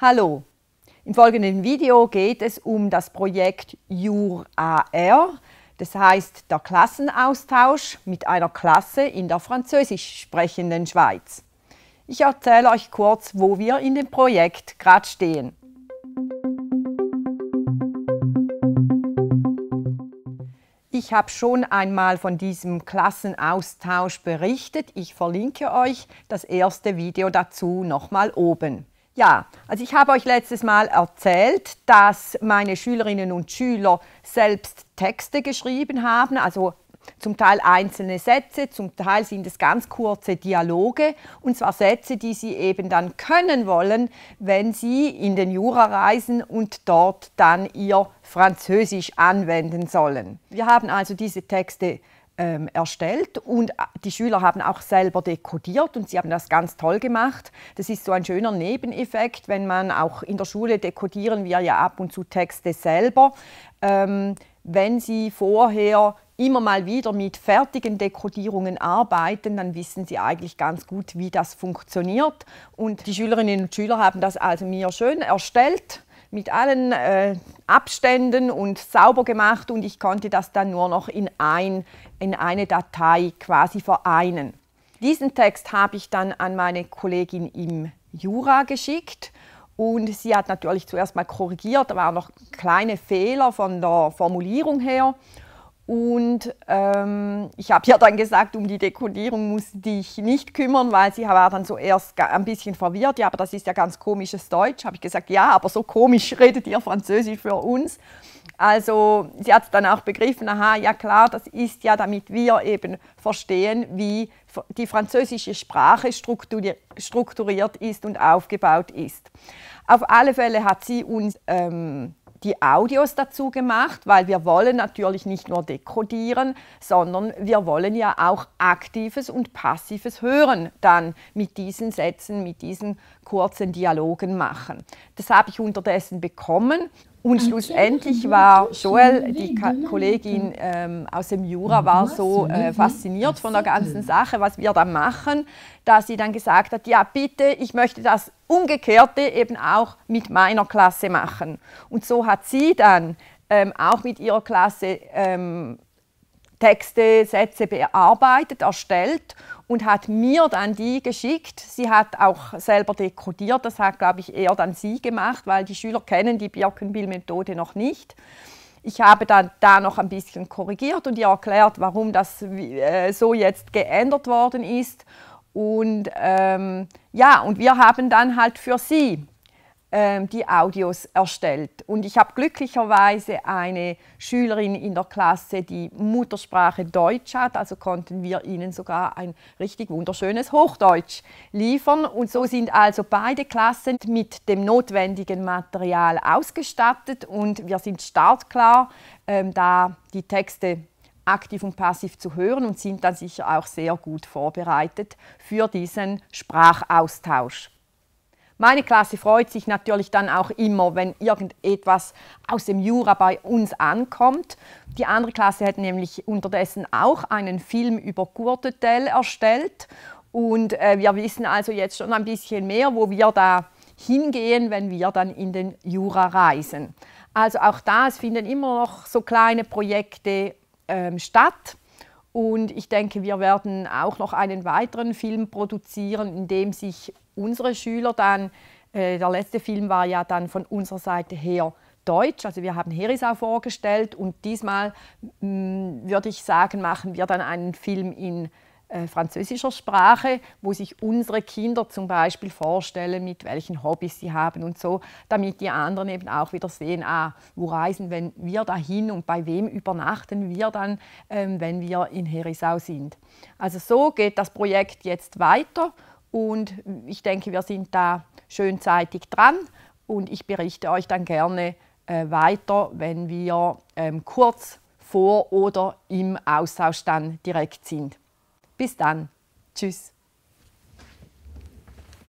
Hallo, im folgenden Video geht es um das Projekt JUR-AR, das heißt der Klassenaustausch mit einer Klasse in der französisch sprechenden Schweiz. Ich erzähle euch kurz, wo wir in dem Projekt gerade stehen. Ich habe schon einmal von diesem Klassenaustausch berichtet. Ich verlinke euch das erste Video dazu nochmal oben. Ja, also ich habe euch letztes Mal erzählt, dass meine Schülerinnen und Schüler selbst Texte geschrieben haben, also zum Teil einzelne Sätze, zum Teil sind es ganz kurze Dialoge, und zwar Sätze, die sie eben dann können wollen, wenn sie in den Jura reisen und dort dann ihr Französisch anwenden sollen. Wir haben also diese Texte ähm, erstellt und äh, die Schüler haben auch selber dekodiert und sie haben das ganz toll gemacht. Das ist so ein schöner Nebeneffekt, wenn man auch in der Schule dekodieren wir ja ab und zu Texte selber. Ähm, wenn sie vorher immer mal wieder mit fertigen Dekodierungen arbeiten, dann wissen sie eigentlich ganz gut, wie das funktioniert. Und die Schülerinnen und Schüler haben das also mir schön erstellt mit allen äh, Abständen und sauber gemacht und ich konnte das dann nur noch in, ein, in eine Datei quasi vereinen. Diesen Text habe ich dann an meine Kollegin im Jura geschickt und sie hat natürlich zuerst mal korrigiert, da waren noch kleine Fehler von der Formulierung her und ähm, ich habe ja dann gesagt, um die Dekodierung musst du dich nicht kümmern, weil sie war dann so erst ein bisschen verwirrt. Ja, aber das ist ja ganz komisches Deutsch. Habe ich gesagt, ja, aber so komisch redet ihr Französisch für uns. Also sie hat dann auch begriffen, aha, ja klar, das ist ja, damit wir eben verstehen, wie die französische Sprache strukturiert ist und aufgebaut ist. Auf alle Fälle hat sie uns ähm, die Audios dazu gemacht, weil wir wollen natürlich nicht nur dekodieren, sondern wir wollen ja auch aktives und passives Hören dann mit diesen Sätzen, mit diesen kurzen Dialogen machen. Das habe ich unterdessen bekommen und schlussendlich war Joel, die Ka genau Kollegin ähm, aus dem Jura, war so äh, fasziniert von der ganzen Sache, was wir da machen, dass sie dann gesagt hat, ja bitte, ich möchte das Umgekehrte eben auch mit meiner Klasse machen. Und so hat sie dann ähm, auch mit ihrer Klasse ähm, Texte, Sätze bearbeitet, erstellt und hat mir dann die geschickt. Sie hat auch selber dekodiert, das hat, glaube ich, eher dann sie gemacht, weil die Schüler kennen die Birkenbill-Methode noch nicht. Ich habe dann da noch ein bisschen korrigiert und ihr erklärt, warum das äh, so jetzt geändert worden ist. Und ähm, ja, und wir haben dann halt für sie ähm, die Audios erstellt. Und ich habe glücklicherweise eine Schülerin in der Klasse, die Muttersprache Deutsch hat, also konnten wir ihnen sogar ein richtig wunderschönes Hochdeutsch liefern. Und so sind also beide Klassen mit dem notwendigen Material ausgestattet und wir sind startklar, ähm, da die Texte aktiv und passiv zu hören und sind dann sicher auch sehr gut vorbereitet für diesen Sprachaustausch. Meine Klasse freut sich natürlich dann auch immer, wenn irgendetwas aus dem Jura bei uns ankommt. Die andere Klasse hat nämlich unterdessen auch einen Film über Gurtetel erstellt. Und äh, wir wissen also jetzt schon ein bisschen mehr, wo wir da hingehen, wenn wir dann in den Jura reisen. Also auch da, es finden immer noch so kleine Projekte ähm, statt. Und ich denke, wir werden auch noch einen weiteren Film produzieren, in dem sich unsere Schüler dann, äh, der letzte Film war ja dann von unserer Seite her Deutsch, also wir haben Herisau vorgestellt und diesmal würde ich sagen, machen wir dann einen Film in äh, französischer Sprache, wo sich unsere Kinder zum Beispiel vorstellen, mit welchen Hobbys sie haben und so, damit die anderen eben auch wieder sehen, ah, wo reisen wenn wir dahin und bei wem übernachten wir dann, ähm, wenn wir in Herisau sind. Also so geht das Projekt jetzt weiter und ich denke, wir sind da schönzeitig dran und ich berichte euch dann gerne äh, weiter, wenn wir ähm, kurz vor oder im Austausch dann direkt sind. Bis dann. Tschüss.